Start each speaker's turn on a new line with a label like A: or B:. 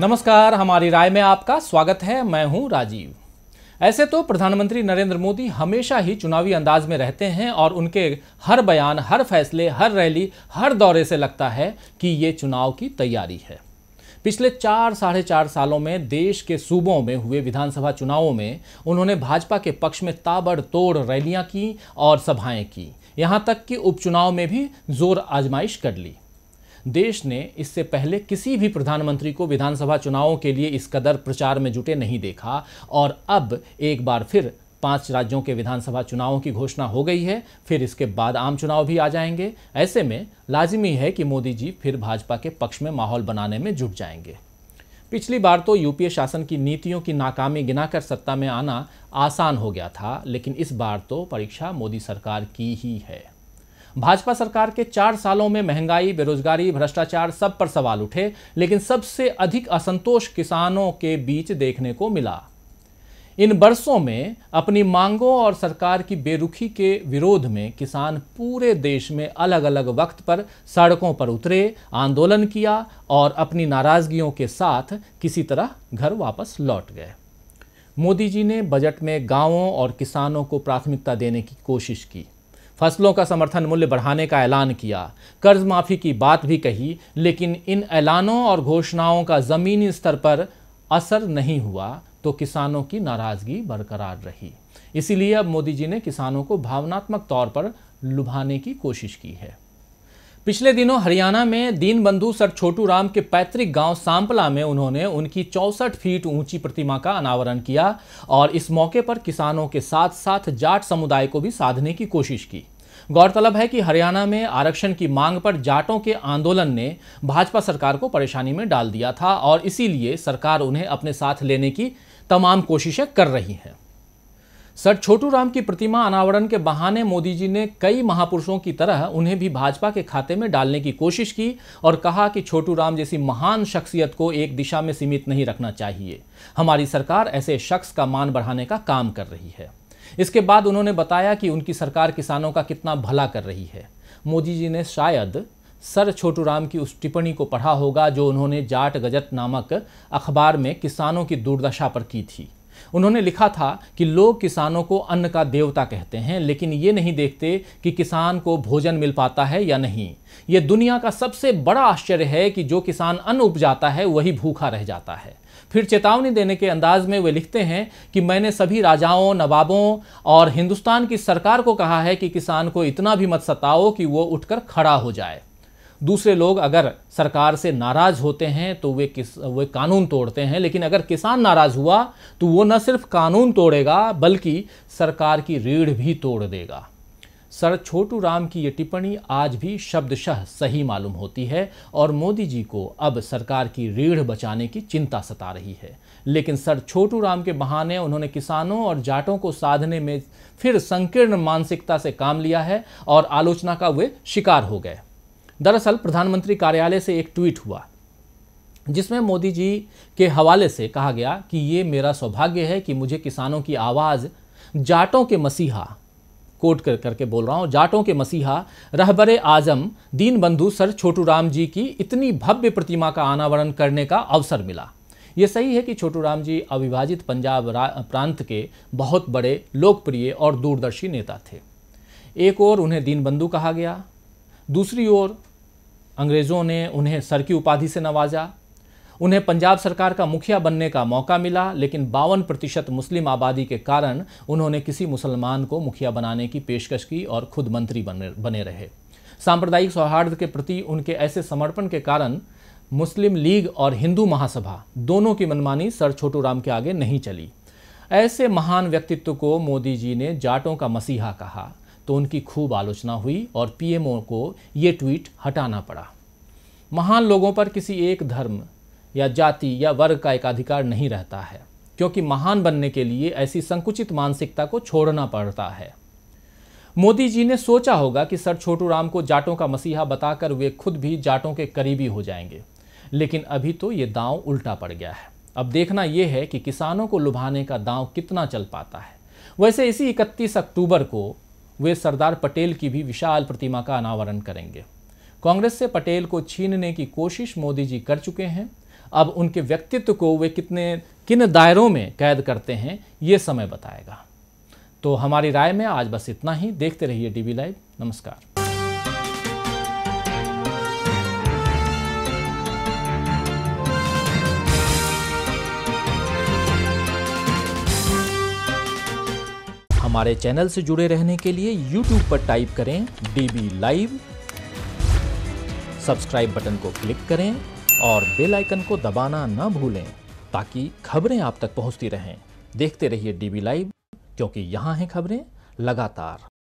A: नमस्कार हमारी राय में आपका स्वागत है मैं हूं राजीव ऐसे तो प्रधानमंत्री नरेंद्र मोदी हमेशा ही चुनावी अंदाज में रहते हैं और उनके हर बयान हर फैसले हर रैली हर दौरे से लगता है कि ये चुनाव की तैयारी है पिछले चार साढ़े चार सालों में देश के सूबों में हुए विधानसभा चुनावों में उन्होंने भाजपा के पक्ष में ताबड़तोड़ रैलियां की और सभाएं की यहां तक कि उपचुनाव में भी जोर आजमाइश कर ली देश ने इससे पहले किसी भी प्रधानमंत्री को विधानसभा चुनावों के लिए इस कदर प्रचार में जुटे नहीं देखा और अब एक बार फिर पांच राज्यों के विधानसभा चुनावों की घोषणा हो गई है फिर इसके बाद आम चुनाव भी आ जाएंगे ऐसे में लाजिमी है कि मोदी जी फिर भाजपा के पक्ष में माहौल बनाने में जुट जाएंगे पिछली बार तो यूपीए शासन की नीतियों की नाकामी गिनाकर सत्ता में आना आसान हो गया था लेकिन इस बार तो परीक्षा मोदी सरकार की ही है भाजपा सरकार के चार सालों में महंगाई बेरोजगारी भ्रष्टाचार सब पर सवाल उठे लेकिन सबसे अधिक असंतोष किसानों के बीच देखने को मिला इन बरसों में अपनी मांगों और सरकार की बेरुखी के विरोध में किसान पूरे देश में अलग अलग वक्त पर सड़कों पर उतरे आंदोलन किया और अपनी नाराज़गियों के साथ किसी तरह घर वापस लौट गए मोदी जी ने बजट में गांवों और किसानों को प्राथमिकता देने की कोशिश की फसलों का समर्थन मूल्य बढ़ाने का ऐलान किया कर्ज माफ़ी की बात भी कही लेकिन इन ऐलानों और घोषणाओं का ज़मीनी स्तर पर असर नहीं हुआ तो किसानों की नाराज़गी बरकरार रही इसीलिए अब मोदी जी ने किसानों को भावनात्मक तौर पर लुभाने की कोशिश की है पिछले दिनों हरियाणा में दीनबंधु सर छोटू राम के पैतृक गांव सांपला में उन्होंने उनकी 64 फीट ऊंची प्रतिमा का अनावरण किया और इस मौके पर किसानों के साथ साथ जाट समुदाय को भी साधने की कोशिश की गौरतलब है कि हरियाणा में आरक्षण की मांग पर जाटों के आंदोलन ने भाजपा सरकार को परेशानी में डाल दिया था और इसीलिए सरकार उन्हें अपने साथ लेने की तमाम कोशिशें कर रही है सर छोटू राम की प्रतिमा अनावरण के बहाने मोदी जी ने कई महापुरुषों की तरह उन्हें भी भाजपा के खाते में डालने की कोशिश की और कहा कि छोटू राम जैसी महान शख्सियत को एक दिशा में सीमित नहीं रखना चाहिए हमारी सरकार ऐसे शख्स का मान बढ़ाने का काम कर रही है इसके बाद उन्होंने बताया कि उनकी सरकार किसानों का कितना भला कर रही है मोदी जी ने शायद सर छोटू राम की उस टिप्पणी को पढ़ा होगा जो उन्होंने जाट गजट नामक अखबार में किसानों की दुर्दशा पर की थी उन्होंने लिखा था कि लोग किसानों को अन्न का देवता कहते हैं लेकिन ये नहीं देखते कि किसान को भोजन मिल पाता है या नहीं ये दुनिया का सबसे बड़ा आश्चर्य है कि जो किसान अन्न उपजाता है वही भूखा रह जाता है फिर चेतावनी देने के अंदाज में वे लिखते हैं कि मैंने सभी राजाओं नवाबों और हिंदुस्तान की सरकार को कहा है कि किसान को इतना भी मत सताओ कि वो उठकर खड़ा हो जाए दूसरे लोग अगर सरकार से नाराज़ होते हैं तो वे किस वे कानून तोड़ते हैं लेकिन अगर किसान नाराज़ हुआ तो वो न सिर्फ कानून तोड़ेगा बल्कि सरकार की रीढ़ भी तोड़ देगा सर छोटू राम की ये टिप्पणी आज भी शब्दशः सही मालूम होती है और मोदी जी को अब सरकार की रीढ़ बचाने की चिंता सता रही है लेकिन सर छोटू राम के बहाने उन्होंने किसानों और जाटों को साधने में फिर संकीर्ण मानसिकता से काम लिया है और आलोचना का वे शिकार हो गए दरअसल प्रधानमंत्री कार्यालय से एक ट्वीट हुआ जिसमें मोदी जी के हवाले से कहा गया कि ये मेरा सौभाग्य है कि मुझे किसानों की आवाज़ जाटों के मसीहा कोट कर करके बोल रहा हूँ जाटों के मसीहा रहबर आजम दीन बंधु सर छोटू राम जी की इतनी भव्य प्रतिमा का अनावरण करने का अवसर मिला ये सही है कि छोटू राम जी अविभाजित पंजाब प्रांत के बहुत बड़े लोकप्रिय और दूरदर्शी नेता थे एक ओर उन्हें दीनबंधु कहा गया दूसरी ओर अंग्रेज़ों ने उन्हें सर की उपाधि से नवाजा उन्हें पंजाब सरकार का मुखिया बनने का मौका मिला लेकिन बावन प्रतिशत मुस्लिम आबादी के कारण उन्होंने किसी मुसलमान को मुखिया बनाने की पेशकश की और खुद मंत्री बने बने रहे सांप्रदायिक सौहार्द के प्रति उनके ऐसे समर्पण के कारण मुस्लिम लीग और हिंदू महासभा दोनों की मनमानी सर छोटू राम के आगे नहीं चली ऐसे महान व्यक्तित्व को मोदी जी ने जाटों का मसीहा कहा तो उनकी खूब आलोचना हुई और पीएमओ को ये ट्वीट हटाना पड़ा महान लोगों पर किसी एक धर्म या जाति या वर्ग का एकाधिकार नहीं रहता है क्योंकि महान बनने के लिए ऐसी संकुचित मानसिकता को छोड़ना पड़ता है मोदी जी ने सोचा होगा कि सर छोटू राम को जाटों का मसीहा बताकर वे खुद भी जाटों के करीबी हो जाएंगे लेकिन अभी तो ये दांव उल्टा पड़ गया है अब देखना यह है कि किसानों को लुभाने का दांव कितना चल पाता है वैसे इसी इकतीस अक्टूबर को वे सरदार पटेल की भी विशाल प्रतिमा का अनावरण करेंगे कांग्रेस से पटेल को छीनने की कोशिश मोदी जी कर चुके हैं अब उनके व्यक्तित्व को वे कितने किन दायरों में कैद करते हैं ये समय बताएगा तो हमारी राय में आज बस इतना ही देखते रहिए डीबी लाइव नमस्कार हमारे चैनल से जुड़े रहने के लिए YouTube पर टाइप करें DB लाइव सब्सक्राइब बटन को क्लिक करें और बेल आइकन को दबाना ना भूलें ताकि खबरें आप तक पहुंचती रहें देखते रहिए डीबी लाइव क्योंकि यहाँ हैं खबरें लगातार